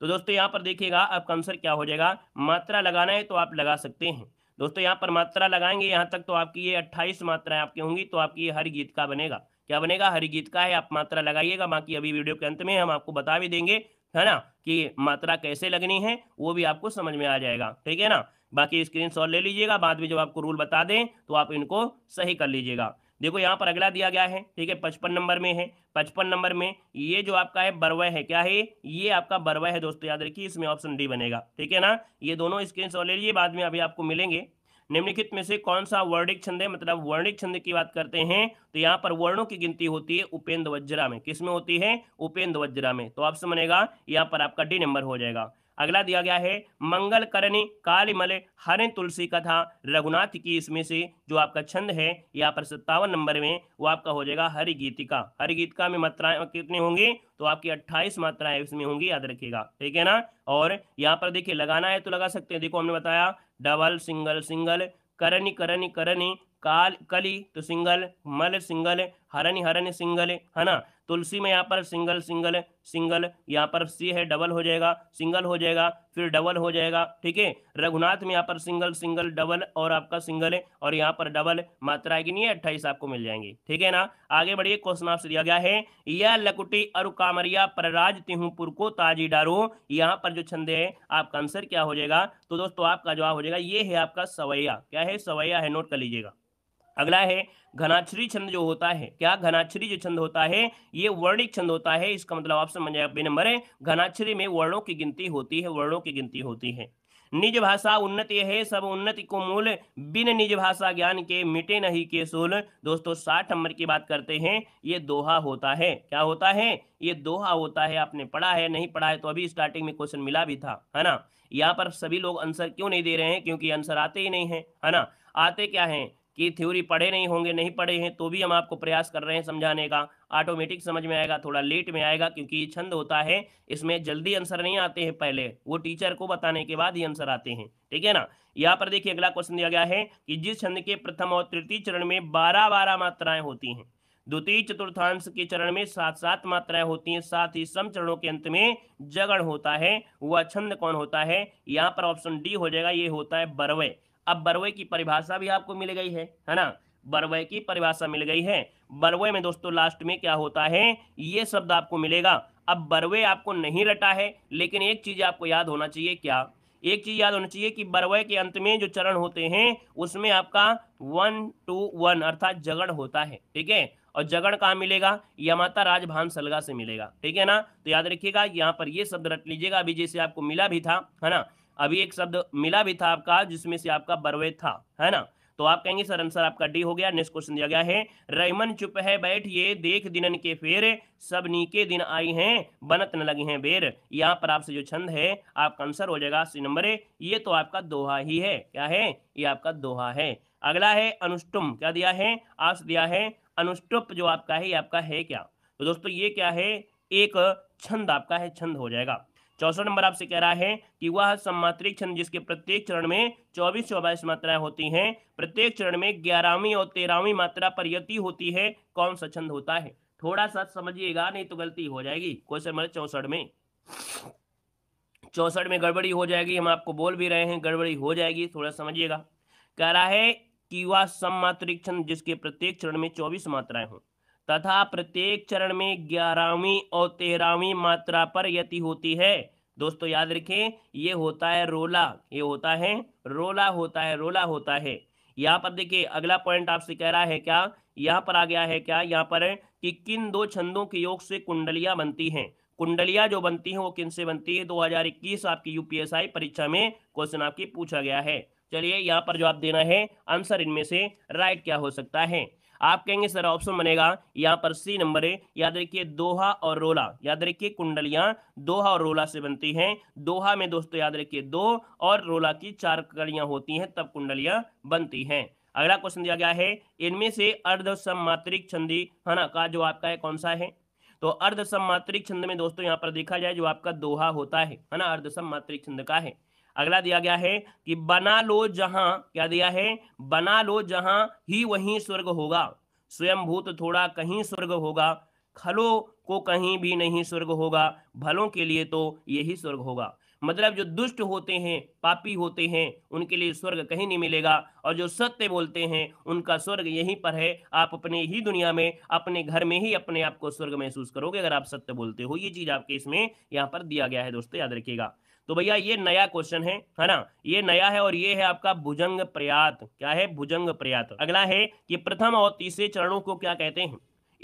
तो दोस्तों यहाँ पर देखिएगा आपका आंसर क्या हो जाएगा मात्रा लगाना है तो आप लगा सकते हैं दोस्तों यहाँ पर मात्रा लगाएंगे यहाँ तक तो आपकी ये अट्ठाईस मात्राएं आपकी होंगी तो आपकी ये हर गीत का बनेगा क्या बनेगा हर गीत का है आप मात्रा लगाइएगा बाकी अभी वीडियो के अंत में हम आपको बता भी देंगे है ना कि मात्रा कैसे लगनी है वो भी आपको समझ में आ जाएगा ठीक है ना बाकी स्क्रीन ले लीजिएगा बाद में जब आपको रूल बता दें तो आप इनको सही कर लीजिएगा देखो यहाँ पर अगला दिया गया है ठीक है पचपन नंबर में है पचपन नंबर में ये जो आपका है बरवा है क्या है ये आपका बरवा है दोस्तों याद रखिए इसमें ऑप्शन डी बनेगा ठीक है ना ये दोनों स्क्रीन शॉट ले लीजिए बाद में अभी आपको मिलेंगे निम्नलिखित में से कौन सा वर्णिक छंद है मतलब वर्णिक छंद की बात करते हैं तो यहाँ पर वर्णों की गिनती होती है उपेंद्र वज्रा में किसमें होती है उपेंद्र वज्रा में तो ऑप्शन बनेगा यहाँ पर आपका डी नंबर हो जाएगा अगला दिया गया है मंगल करने कालीमल हरे तुलसी कथा रघुनाथ की इसमें से जो आपका छंद है यहाँ पर सत्तावन नंबर में वो आपका हो जाएगा हरि गीतिका हरि गीतिका में मात्राएं कितनी होंगी तो आपकी अट्ठाईस मात्राएं इसमें होंगी याद रखिएगा ठीक है ना और यहाँ पर देखिए लगाना है तो लगा सकते हैं देखो हमने बताया डबल सिंगल सिंगल करणी करणी करणी काल कली तो सिंगल मल सिंगल हरन हरन सिंगल है ना तुलसी में यहाँ पर सिंगल सिंगल सिंगल यहाँ पर सी है डबल हो जाएगा सिंगल हो जाएगा फिर डबल हो जाएगा ठीक है रघुनाथ में यहाँ पर सिंगल सिंगल डबल और आपका सिंगल है और यहाँ पर डबल मात्रा की नहीं है अट्ठाईस आपको मिल जाएंगे ठीक है ना आगे बढ़िए क्वेश्चन आपसे दिया गया है यह लकुटी और कामरिया पर राज तिहुपुर को ताजी डारो यहाँ पर जो छंदे है आपका आंसर क्या हो जाएगा तो दोस्तों आपका जवाब हो जाएगा ये है आपका सवैया क्या है सवैया है नोट कर लीजिएगा अगला है घनाक्षरी छंद जो होता है क्या घनाक्षरी जो छंद होता है ये वर्णिक छंद होता है इसका मतलब ऑप्शन बन जाएगा नंबर है घनाक्षरी में वर्णों की गिनती होती है वर्णों की गिनती होती है निज भाषा उन्नति है सब उन्नति को मूल बिन निज भाषा ज्ञान के मिटे नहीं के सोल दोस्तों साठ नंबर की बात करते हैं ये दोहा होता है क्या होता है ये दोहा होता है आपने पढ़ा है नहीं पढ़ा है तो अभी स्टार्टिंग में क्वेश्चन मिला भी था है ना यहाँ पर सभी लोग आंसर क्यों नहीं दे रहे हैं क्योंकि आंसर आते ही नहीं है है ना आते क्या है की थ्योरी पढ़े नहीं होंगे नहीं पढ़े हैं तो भी हम आपको प्रयास कर रहे हैं समझाने का ऑटोमेटिक समझ में आएगा थोड़ा लेट में आएगा क्योंकि ये छंद होता है इसमें जल्दी आंसर नहीं आते हैं पहले वो टीचर को बताने के बाद ही आंसर आते हैं ठीक है ना यहाँ पर देखिए अगला क्वेश्चन दिया गया है कि जिस छंद के प्रथम और तृतीय चरण में बारह बारह मात्राएं होती हैं द्वितीय चतुर्थांश के चरण में सात सात मात्राएं होती हैं साथ ही सम चरणों के अंत में जगण होता है वह छंद कौन होता है यहाँ पर ऑप्शन डी हो जाएगा ये होता है बरवे अब बरवे की परिभाषा भी आपको मिल गई है है ना बरवे की परिभाषा मिल गई है बरवे में दोस्तों लास्ट में क्या होता है ये शब्द आपको मिलेगा अब बरवे आपको नहीं रटा है लेकिन एक चीज आपको याद होना चाहिए क्या एक चीज याद होना चाहिए कि बरवे के अंत में जो चरण होते हैं उसमें आपका वन टू वन अर्थात जगड़ होता है ठीक है और जगड़ कहाँ मिलेगा यमाता राजभान सलगा से मिलेगा ठीक है ना तो याद रखिएगा यहाँ पर ये शब्द रट लीजिएगा अभी जैसे आपको मिला भी था है ना अभी एक शब्द मिला भी था आपका जिसमें से आपका बरवे था है ना तो आप कहेंगे सर आंसर आपका डी हो गया नेक्स्ट क्वेश्चन दिया गया है रैमन चुप है बैठ ये देख दिनन के फेर सब नीके दिन आई हैं बनत न लगी हैं बेर यहाँ पर आपसे जो छंद है आपका आंसर हो जाएगा सी नंबर ये तो आपका दोहा ही है क्या है ये आपका दोहा है अगला है अनुष्टुम क्या दिया है आस दिया है अनुष्टुप जो आपका है ये आपका है क्या तो दोस्तों ये क्या है एक छंद आपका है छंद हो जाएगा चौसठ नंबर आपसे कह रहा है कि वह सम्मात्रिक छंद जिसके प्रत्येक चरण में चौबीस चौबाईस मात्राएं होती हैं प्रत्येक चरण में ग्यारहवीं और तेरहवीं मात्रा पर यति होती है कौन सा छंद होता है थोड़ा सा समझिएगा नहीं तो गलती हो जाएगी क्वेश्चन नंबर चौसठ में चौसठ में गड़बड़ी हो जाएगी हम आपको बोल भी रहे हैं गड़बड़ी हो जाएगी थोड़ा समझिएगा कह रहा है कि वह सम्मात्रिक छंद जिसके प्रत्येक चरण में चौबीस मात्राएं हों तथा प्रत्येक चरण में ग्यारहवीं और तेरहवीं मात्रा पर यति होती है दोस्तों याद रखें ये होता है रोला ये होता है रोला होता है रोला होता है यहाँ पर देखिए अगला पॉइंट आपसे कह रहा है क्या यहाँ पर आ गया है क्या यहाँ पर कि किन दो छंदों के योग से कुंडलियां बनती हैं कुंडलियां जो बनती हैं वो किन से बनती है 2021 आपकी यूपीएसआई परीक्षा में क्वेश्चन आपकी पूछा गया है चलिए यहाँ पर जवाब देना है आंसर इनमें से राइट क्या हो सकता है आप कहेंगे सर ऑप्शन बनेगा यहाँ पर सी नंबर है याद रखिए दोहा और रोला याद रखिए कुंडलियां दोहा और रोला से बनती हैं दोहा में दोस्तों याद रखिए दो और रोला की चार कड़ियां होती हैं तब कुंडलियां बनती हैं अगला क्वेश्चन दिया गया है इनमें से अर्ध सम्मात्रिक छंदी ना का जो आपका है कौन सा है तो अर्ध सम्मात्रिक छंद में दोस्तों यहाँ पर देखा जाए जो आपका दोहा होता है है ना अर्ध सम्मात्रिक छंद का है अगला दिया गया है कि बना लो जहां क्या दिया है बना लो जहां ही वहीं स्वर्ग होगा स्वयं भूत थोड़ा कहीं स्वर्ग होगा खलो को कहीं भी नहीं स्वर्ग होगा भलों के लिए तो यही स्वर्ग होगा मतलब जो दुष्ट होते हैं पापी होते हैं उनके लिए स्वर्ग कहीं नहीं मिलेगा और जो सत्य बोलते हैं उनका स्वर्ग यहीं पर है आप अपने ही दुनिया में अपने घर में ही अपने आप को स्वर्ग महसूस करोगे अगर आप सत्य बोलते हो ये चीज आपके इसमें यहाँ पर दिया गया है दोस्तों याद रखिएगा तो भैया ये नया क्वेश्चन है है ना ये नया है और ये है आपका भुजंग प्रयात क्या है भुजंग प्रयात अगला है कि प्रथम और तीसरे चरणों को क्या कहते हैं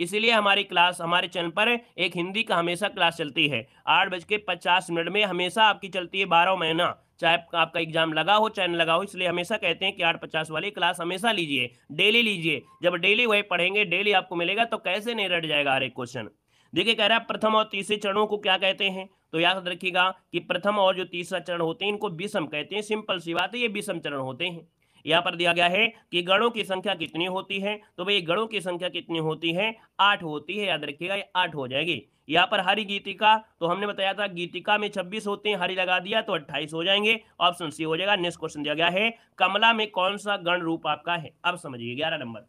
इसीलिए हमारी क्लास हमारे चैनल पर एक हिंदी का हमेशा क्लास चलती है आठ बज के पचास मिनट में हमेशा आपकी चलती है बारह महीना चाहे आपका एग्जाम लगा हो चैनल लगा हो इसलिए हमेशा कहते हैं कि आठ पचास वाली क्लास हमेशा लीजिए डेली लीजिए जब डेली वही पढ़ेंगे डेली आपको मिलेगा तो कैसे नहीं रट जाएगा हर एक क्वेश्चन देखिए कह रहा है प्रथम और तीसरे चरणों को क्या कहते हैं तो याद रखिएगा कि प्रथम और जो तीसरा चरण होते हैं इनको विषम कहते हैं सिंपल सी बात है ये विषम चरण होते हैं यहाँ पर दिया गया है कि गणों की संख्या कितनी होती है तो भाई गणों की संख्या कितनी होती है आठ होती है याद रखिएगा ये आठ हो जाएगी यहाँ पर हरी गीतिका तो हमने बताया था गीतिका में छब्बीस होते हैं हरी लगा दिया तो अट्ठाईस हो जाएंगे ऑप्शन सी हो जाएगा नेक्स्ट क्वेश्चन दिया गया है कमला में कौन सा गण रूप आपका है अब समझिए ग्यारह नंबर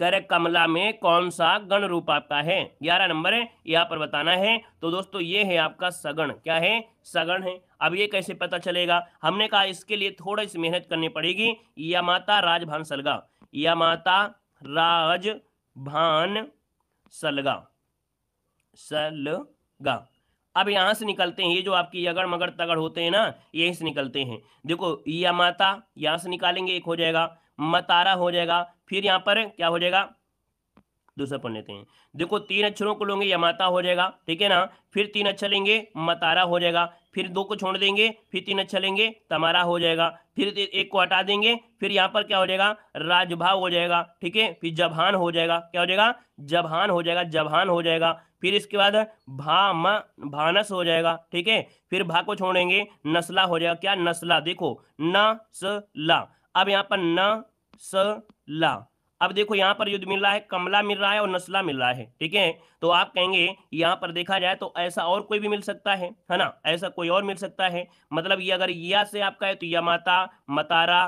कर कमला में कौन सा गण रूप आपका है ग्यारह नंबर है यहाँ पर बताना है तो दोस्तों ये है आपका सगण क्या है सगण है अब ये कैसे पता चलेगा हमने कहा इसके लिए थोड़ी सी मेहनत करनी पड़ेगी या माता राजभान सलगा या माता राज भान सलगा सलगा अब यहां से निकलते हैं ये जो आपकी यगड़ मगड़ तगड़ होते हैं ना यहीं से निकलते हैं देखो या माता यहां से निकालेंगे एक हो जाएगा मतारा हो जाएगा फिर यहाँ पर क्या हो जाएगा दूसरा पढ़ लेते हैं देखो तीन अक्षरों को लोगे यमाता हो जाएगा ठीक है ना फिर तीन अक्षर लेंगे मतारा हो जाएगा फिर दो को छोड़ देंगे फिर तीन अक्षर लेंगे तमारा हो जाएगा फिर एक को हटा देंगे फिर यहाँ पर क्या हो जाएगा राजभाव हो जाएगा ठीक है फिर जबहान हो जाएगा क्या हो जाएगा जबहान हो जाएगा जबहान हो जाएगा फिर इसके बाद भा म भानस हो जाएगा ठीक है फिर भा को छोड़ेंगे नस्ला हो जाएगा क्या नस्ला देखो न स ला अब यहाँ पर न नस्ला अब देखो यहाँ पर युद्ध मिल रहा है कमला मिल रहा है और नस्ला मिल रहा है ठीक है तो आप कहेंगे यहाँ पर देखा जाए तो ऐसा और कोई भी मिल सकता है है ना ऐसा कोई और मिल सकता है मतलब ये अगर या से आपका है तो यमाता मतारा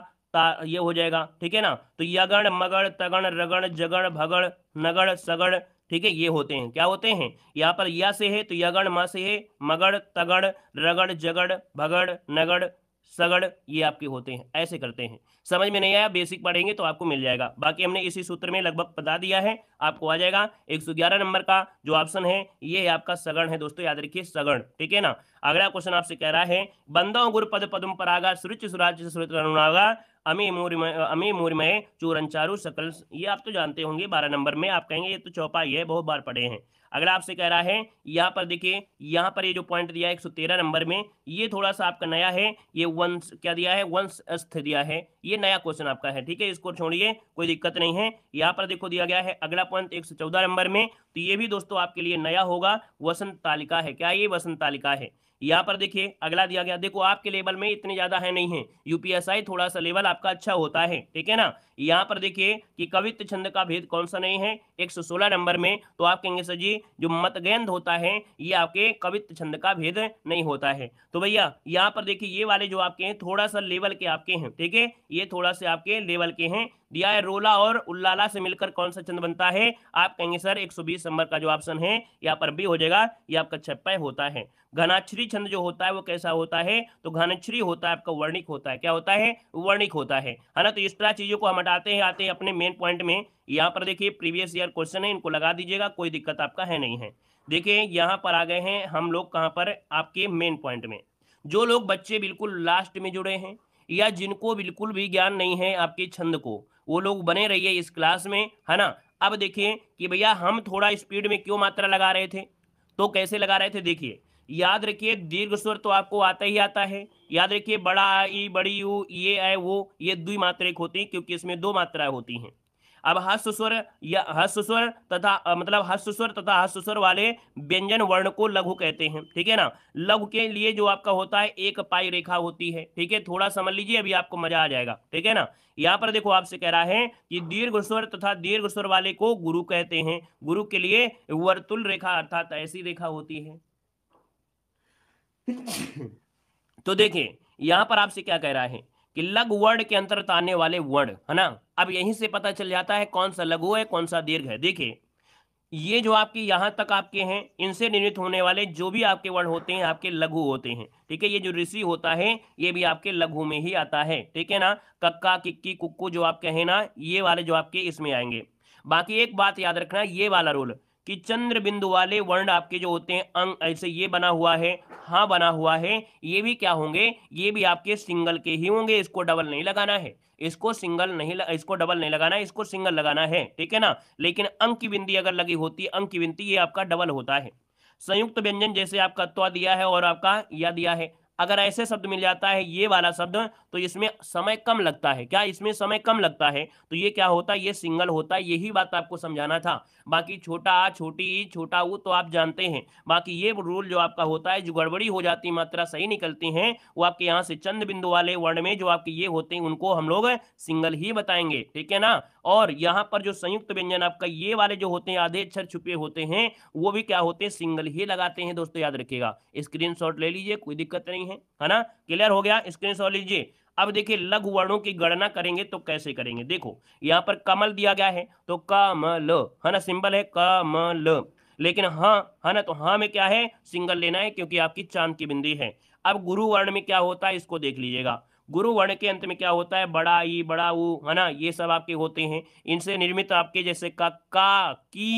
ये हो जाएगा ठीक है ना तो यगण मगण तगण रगण जगण भगड़ नगण सगण ठीक है ये होते हैं क्या होते हैं यहाँ पर या से है तो यगण म से है मगड़ तगड़ रगड़ जगड़ भगड़ नगड़ सगड़ ये आपके होते हैं ऐसे करते हैं समझ में नहीं आया बेसिक पढ़ेंगे तो आपको मिल जाएगा बाकी हमने इसी सूत्र में लगभग बता दिया है आपको आ जाएगा 111 नंबर का जो ऑप्शन है ये आपका सगण है दोस्तों याद रखिए सगण ठीक है ना अगला क्वेश्चन आपसे कह रहा है बंदो गुरु पद पदम पर आगा सुरुचि सुराज सुरुणागा अमी मूर्मय अमी मूर्मय चूरन चारू सकल ये आप तो जानते होंगे बारह नंबर में आप कहेंगे ये तो चौपाई है बहुत बार पढ़े हैं अगला आपसे कह रहा है यहाँ पर देखिए यहाँ पर ये जो पॉइंट दिया है एक सौ तेरह नंबर में ये थोड़ा सा आपका नया है ये वंश क्या दिया है वंश अस्थ दिया है ये नया क्वेश्चन आपका है ठीक है इसको छोड़िए कोई दिक्कत नहीं है यहाँ पर देखो दिया गया है अगला पॉइंट 114 नंबर में तो ये भी दोस्तों आपके लिए नया होगा वसंत तालिका है क्या ये वसंत तालिका है यहाँ पर देखिए अगला दिया गया देखो आपके लेवल में इतने ज्यादा है नहीं है यूपीएसआई थोड़ा सा लेवल आपका अच्छा होता है ठीक है ना यहाँ पर देखिए कि कवित्व छंद का भेद कौन सा नहीं है 116 नंबर में तो आप कहेंगे सर जी जो मतगेंद होता है ये आपके कवित्व छंद का भेद नहीं होता है तो भैया यहाँ पर देखिए ये वाले जो आपके हैं थोड़ा सा लेवल के आपके हैं ठीक है ये थोड़ा से आपके लेवल के हैं दिया है रोला और उल्लाला से मिलकर कौन सा छंद बनता है आप कहेंगे सर 120 नंबर का जो ऑप्शन है यहाँ पर भी हो जाएगा ये आपका छप्पा होता है घनाक्षरी छंद जो होता है वो कैसा होता है तो घनाक्षरी होता है आपका वर्णिक होता है क्या होता है वर्णिक होता है है ना तो इस तरह चीजों को हम हटा आते ही आते ही अपने मेन पॉइंट में यहाँ पर देखिए प्रीवियस ईयर क्वेश्चन है इनको लगा दीजिएगा कोई दिक्कत आपका है नहीं है देखिए यहाँ पर आ गए हैं हम लोग कहाँ पर आपके मेन पॉइंट में जो लोग बच्चे बिल्कुल लास्ट में जुड़े हैं या जिनको बिल्कुल भी ज्ञान नहीं है आपके छंद को वो लोग बने रहिए इस क्लास में है ना अब देखिए कि भैया हम थोड़ा स्पीड में क्यों मात्रा लगा रहे थे तो कैसे लगा रहे थे देखिए याद रखिए दीर्घ स्वर तो आपको आता ही आता है याद रखिए बड़ा ई बड़ी यू ये आए वो ये दुई मात्रिक होती हैं क्योंकि इसमें दो मात्राएं होती हैं अब हस्त स्वर या हस्त स्वर तथा मतलब हस्त स्वर तथा हस्त स्वर वाले व्यंजन वर्ण को लघु कहते हैं ठीक है ना लघु के लिए जो आपका होता है एक पाई रेखा होती है ठीक है थोड़ा समझ लीजिए अभी आपको मजा आ जाएगा ठीक है ना यहाँ पर देखो आपसे कह रहा है कि दीर्घ स्वर तथा दीर्घ स्वर वाले को गुरु कहते हैं गुरु के लिए वर्तुल रेखा अर्थात ऐसी रेखा होती है तो देखें यहां पर आपसे क्या कह रहा है कि लघु वर्ण के अंतर्गत आने वाले वर्ण है ना अब यहीं से पता चल जाता है कौन सा लघु है कौन सा दीर्घ है देखिए ये जो आपके यहां तक आपके हैं इनसे निर्मित होने वाले जो भी आपके वर्ण होते हैं आपके लघु होते हैं ठीक है ये जो ऋषि होता है ये भी आपके लघु में ही आता है ठीक है ना कक्का किक्की कुक्कू जो आप कहें ना ये वाले जो आपके इसमें आएंगे बाकी एक बात याद रखना ये वाला रोल कि चंद्र बिंदु वाले वर्ण आपके जो होते हैं अंग ऐसे ये बना हुआ है हाँ बना हुआ है ये भी क्या होंगे ये भी आपके सिंगल के ही होंगे इसको डबल नहीं लगाना है इसको सिंगल नहीं लग, इसको डबल नहीं लगाना है इसको सिंगल लगाना है ठीक है ना लेकिन अंक की बिंदी अगर लगी होती है अंक की बिंदी ये आपका डबल होता है संयुक्त व्यंजन जैसे आपका त्वा दिया है और आपका या दिया है अगर ऐसे शब्द मिल जाता है ये वाला शब्द तो इसमें समय कम लगता है क्या इसमें समय कम लगता है तो ये क्या होता है ये सिंगल होता है यही बात आपको समझाना था बाकी छोटा आ छोटी ई छोटा ऊ तो आप जानते हैं बाकी ये रूल जो आपका होता है जो गड़बड़ी हो जाती मात्रा सही निकलती है वो आपके यहाँ से चंद बिंदु वाले वर्ण में जो आपके ये होते हैं उनको हम लोग सिंगल ही बताएंगे ठीक है ना और यहाँ पर जो संयुक्त व्यंजन आपका ये वाले जो होते हैं आधे अक्षर छुपे होते हैं वो भी क्या होते हैं सिंगल ही लगाते हैं दोस्तों याद रखिएगा स्क्रीन ले लीजिए कोई दिक्कत नहीं है हैं है ना क्लियर हो गया स्क्रीन लीजिए अब देखिए लघु वर्णों की गणना करेंगे तो कैसे करेंगे देखो यहाँ पर कमल दिया गया है तो कमल है ना सिंबल है कमल लेकिन हाँ है ना तो हाँ में क्या है सिंगल लेना है क्योंकि आपकी चांद की बिंदी है अब गुरु वर्ण में क्या होता है इसको देख लीजिएगा गुरु वर्ण के अंत में क्या होता है बड़ा ई बड़ा ऊ है ना ये सब आपके होते हैं इनसे निर्मित आपके जैसे का का की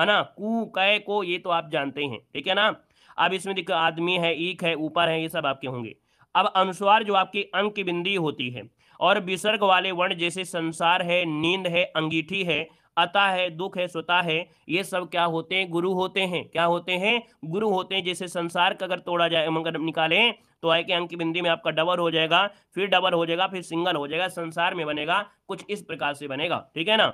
है ना कु कै को ये तो आप जानते हैं ठीक है ना अब इसमें देखो आदमी है ईक है ऊपर है ये सब आपके होंगे अब अनुस्वार जो आपकी अंक की बिंदी होती है और विसर्ग वाले वर्ण जैसे संसार है नींद है अंगीठी है अता है दुख है स्वता है ये सब क्या होते हैं गुरु होते हैं क्या होते हैं गुरु होते हैं जैसे संसार का अगर तोड़ा जाए अगर निकालें तो आय के अंक की बिंदी में आपका डबल हो जाएगा फिर डबल हो जाएगा फिर सिंगल हो जाएगा संसार में बनेगा कुछ इस प्रकार से बनेगा ठीक है ना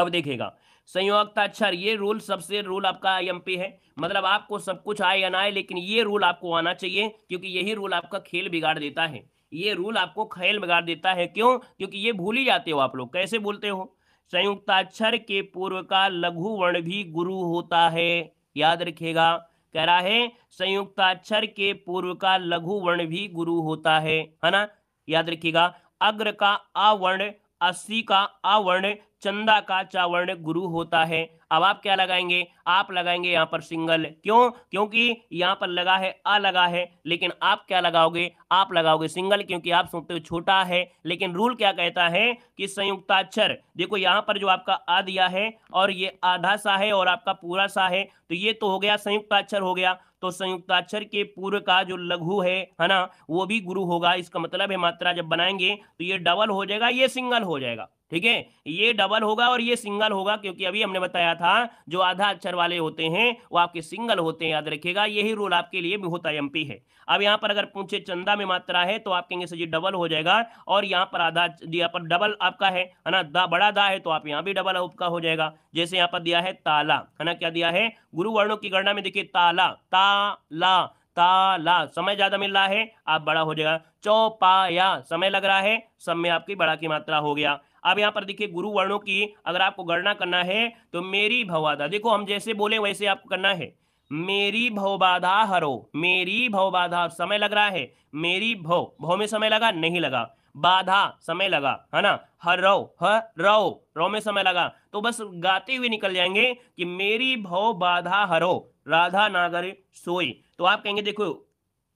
अब देखेगा संयुक्त अच्छा, ये रूल सबसे रूल आपका आईएमपी है मतलब आपको सब कुछ आए या ना आए लेकिन ये रूल आपको आना चाहिए क्योंकि यही रूल आपका खेल बिगाड़ देता है ये रूल आपको खेल बिगाड़ देता है क्यों क्योंकि ये भूल ही जाते हो आप लोग कैसे बोलते हो संयुक्ताक्षर के पूर्व का लघु वर्ण भी गुरु होता है याद रखिएगा कह रहा है संयुक्ताक्षर के पूर्व का लघु वर्ण भी गुरु होता है है ना याद रखिएगा अग्र का अवर्ण अस्सी का अवर्ण चंदा का चावर्ण गुरु होता है अब आप क्या लगाएंगे आप लगाएंगे यहाँ पर सिंगल क्यों क्योंकि यहाँ पर लगा है अ लगा है लेकिन आप क्या लगाओगे आप लगाओगे सिंगल क्योंकि आप सोचते हो छोटा है लेकिन रूल क्या कहता है कि संयुक्ताक्षर देखो यहाँ पर जो आपका आ दिया है और ये आधा सा है और आपका पूरा सा है तो ये तो हो गया संयुक्ताक्षर हो गया तो संयुक्ताक्षर के पूर्व का जो लघु है है ना वो भी गुरु होगा इसका मतलब है मात्रा जब बनाएंगे तो ये डबल हो जाएगा ये सिंगल हो जाएगा ठीक है ये डबल होगा और ये सिंगल होगा क्योंकि अभी हमने बताया था जो आधा अक्षर वाले होते हैं वो आपके सिंगल होते हैं याद रखिएगा यही रूल आपके लिए भी होता है एमपी है अब यहाँ पर अगर पूछे चंदा में मात्रा है तो आप कहेंगे सर जी डबल हो जाएगा और यहाँ पर आधा दिया पर डबल आपका है है ना दा बड़ा दा है तो आप यहाँ भी डबल आपका हो जाएगा जैसे यहाँ पर दिया है ताला है ना क्या दिया है गुरु वर्णों की गणना में देखिए ताला ताला ताला समय ज्यादा मिल रहा है आप बड़ा हो जाएगा चौपाया समय लग रहा है सब में आपकी बड़ा की मात्रा हो गया अब यहाँ पर देखिए गुरु वर्णों की अगर आपको गणना करना है तो मेरी भवबाधा देखो हम जैसे बोले वैसे आपको करना है मेरी भवबाधा हरो मेरी भवबाधा समय लग रहा है मेरी भव भव में समय लगा नहीं लगा बाधा समय लगा है ना हर रो हर रो रो में समय लगा तो बस गाते हुए निकल जाएंगे कि मेरी भव बाधा हरो राधा नागर सोई तो आप कहेंगे देखो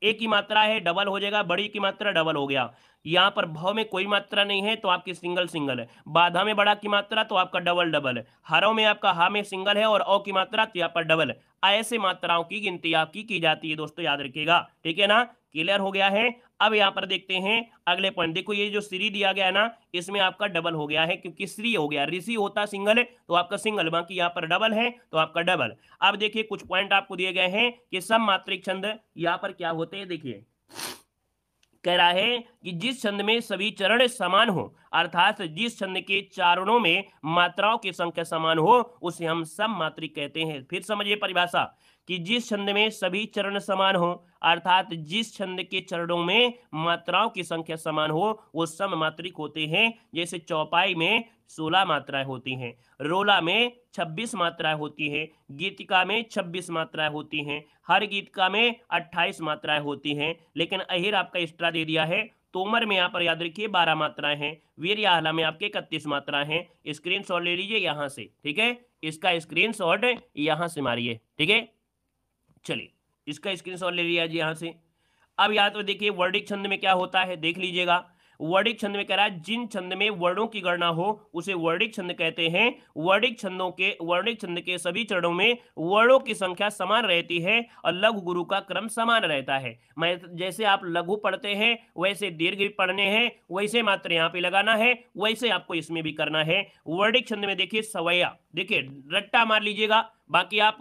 ए की मात्रा है डबल हो जाएगा बड़ी की मात्रा डबल हो गया यहाँ पर भव में कोई मात्रा नहीं है तो आपकी सिंगल सिंगल है बाधा में बड़ा की मात्रा तो आपका डबल डबल है हरों में आपका हा में सिंगल है और औ की मात्रा तो यहाँ पर डबल है ऐसे मात्राओं की गिनती आपकी की जाती है दोस्तों याद रखिएगा ठीक है ना क्लियर हो गया है अब यहां पर देखते हैं अगले पॉइंट देखो ये जो श्री दिया गया है ना इसमें आपका डबल हो गया है क्योंकि श्री हो गया ऋषि होता सिंगल है तो आपका सिंगल बाकी यहां पर डबल है तो आपका डबल अब देखिए कुछ पॉइंट आपको दिए गए हैं कि सब मात्रिक छंद यहां पर क्या होते हैं देखिए कह रहा है कि जिस छंद में सभी चरण समान हो अर्थात जिस छंद के चारणों में मात्राओं की संख्या समान हो उसे हम सब मात्रिक कहते हैं फिर समझिए परिभाषा कि जिस छंद में सभी चरण समान हो अर्थात जिस छंद के चरणों में मात्राओं की संख्या समान हो वो सममात्रिक होते हैं जैसे चौपाई में 16 मात्राएं होती हैं रोला में 26 मात्राएं होती हैं गीतिका में 26 मात्राएं होती हैं हर गीतिका में 28 मात्राएं होती हैं लेकिन अहिर आपका एक्स्ट्रा दे दिया है तोमर में यहाँ पर याद रखिए बारह मात्राएं हैं वीर आहला में आपके इकतीस मात्राएं हैं स्क्रीन शॉट ले लीजिए यहाँ से ठीक है इसका स्क्रीन शॉट यहाँ से मारिए ठीक है चलिए इसका स्क्रीनशॉट ले लिया जी यहाँ से अब यहाँ तो देखिए वर्डिक छंद में क्या होता है देख लीजिएगा वर्डिक छंद में कह रहा है जिन छंद में वर्णों की गणना हो उसे वर्डिक छंद कहते हैं वर्डिक छंदों के वर्णिक छंद के सभी चरणों में वर्णों की संख्या समान रहती है और लघु गुरु का क्रम समान रहता है मैं जैसे आप लघु पढ़ते हैं वैसे दीर्घ भी पढ़ने हैं वैसे मात्र यहाँ पे लगाना है वैसे आपको इसमें भी करना है वर्डिक छंद में देखिए सवैया देखिए रट्टा मार लीजिएगा बाकी आप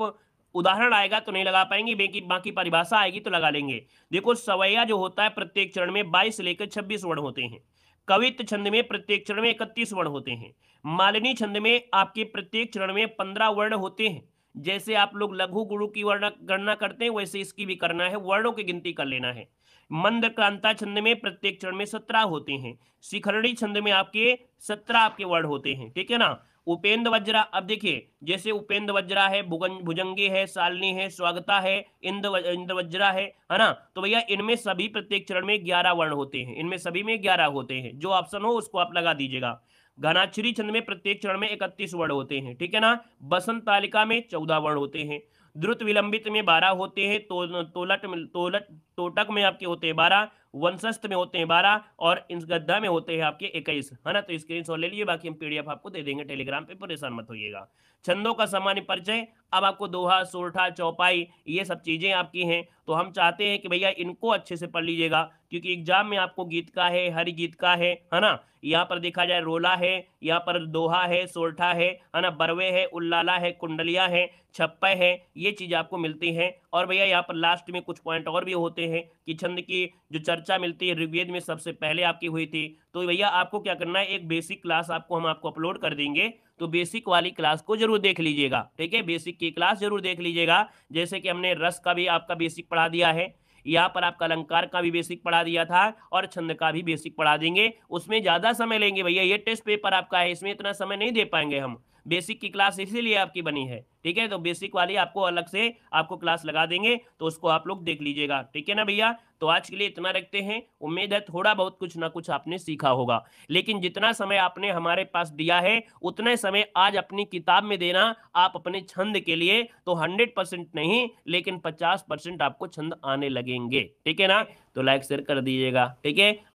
उदाहरण आएगा तो नहीं लगा पाएंगे बाकी बाकी परिभाषा आएगी तो लगा लेंगे देखो सवैया जो होता है प्रत्येक चरण में बाईस लेकर छब्बीस वर्ण होते हैं कवित छंद में प्रत्येक चरण में इकतीस वर्ण होते हैं मालिनी छंद में आपके प्रत्येक चरण में पंद्रह वर्ण होते हैं जैसे आप लोग लघु गुरु की वर्ण गणना करते हैं वैसे इसकी भी करना है वर्णों की गिनती कर लेना है मंद क्रांता छंद में प्रत्येक चरण में सत्रह होते हैं शिखरणी छंद में आपके सत्रह आपके वर्ण होते हैं ठीक है ना उपेंद्र वज्रा अब देखिए जैसे उपेंद्र वज्रा है भुजंगी है सालनी है स्वागता है इंद्र इंद्र वज्रा है है ना तो भैया इनमें सभी प्रत्येक चरण में ग्यारह वर्ण होते हैं इनमें सभी में ग्यारह होते हैं जो ऑप्शन हो उसको आप लगा दीजिएगा घनाक्षरी छंद में प्रत्येक चरण में इकतीस वर्ण होते हैं ठीक है ना बसंत तालिका में चौदह वर्ण होते हैं द्रुत विलंबित में बारह होते हैं तो, तोलट तोलट तोटक में आपके होते हैं बारह वंशस्थ में होते हैं बारह और इन गद्दा में होते हैं आपके इक्कीस है ना तो स्क्रीन शॉट ले लिए बाकी हम पीडीएफ आपको दे देंगे टेलीग्राम पे परेशान मत होइएगा छंदों का सामान्य परिचय अब आपको दोहा सोरठा चौपाई ये सब चीजें आपकी हैं तो हम चाहते हैं कि भैया इनको अच्छे से पढ़ लीजिएगा क्योंकि एग्जाम में आपको गीत का है हरि गीत का है है ना यहाँ पर देखा जाए रोला है यहाँ पर दोहा है सोरठा है है ना बरवे है उल्लाला है कुंडलिया है छप्पे है ये चीज आपको मिलती है और भैया यहाँ पर लास्ट में कुछ पॉइंट और भी होते हैं कि छंद की जो चर्चा मिलती है ऋग्वेद में सबसे पहले आपकी हुई थी तो भैया आपको क्या करना है एक बेसिक क्लास आपको हम आपको अपलोड कर देंगे तो बेसिक वाली क्लास को जरूर देख लीजिएगा ठीक है बेसिक की क्लास जरूर देख लीजिएगा जैसे कि हमने रस का भी आपका बेसिक पढ़ा दिया है यहाँ पर आपका अलंकार का भी बेसिक पढ़ा दिया था और छंद का भी बेसिक पढ़ा देंगे उसमें ज़्यादा समय लेंगे भैया ये टेस्ट पेपर आपका है इसमें इतना समय नहीं दे पाएंगे हम बेसिक की क्लास इसीलिए आपकी बनी है ठीक है तो बेसिक वाली आपको अलग से आपको क्लास लगा देंगे तो उसको आप लोग देख लीजिएगा ठीक है ना भैया तो आज के लिए इतना रखते हैं उम्मीद है थोड़ा बहुत कुछ ना कुछ आपने सीखा होगा लेकिन जितना समय आपने हमारे पास दिया है उतने समय आज अपनी किताब में देना आप अपने छंद के लिए तो हंड्रेड परसेंट नहीं लेकिन पचास परसेंट आपको छंद आने लगेंगे ठीक है ना तो लाइक शेयर कर दीजिएगा ठीक है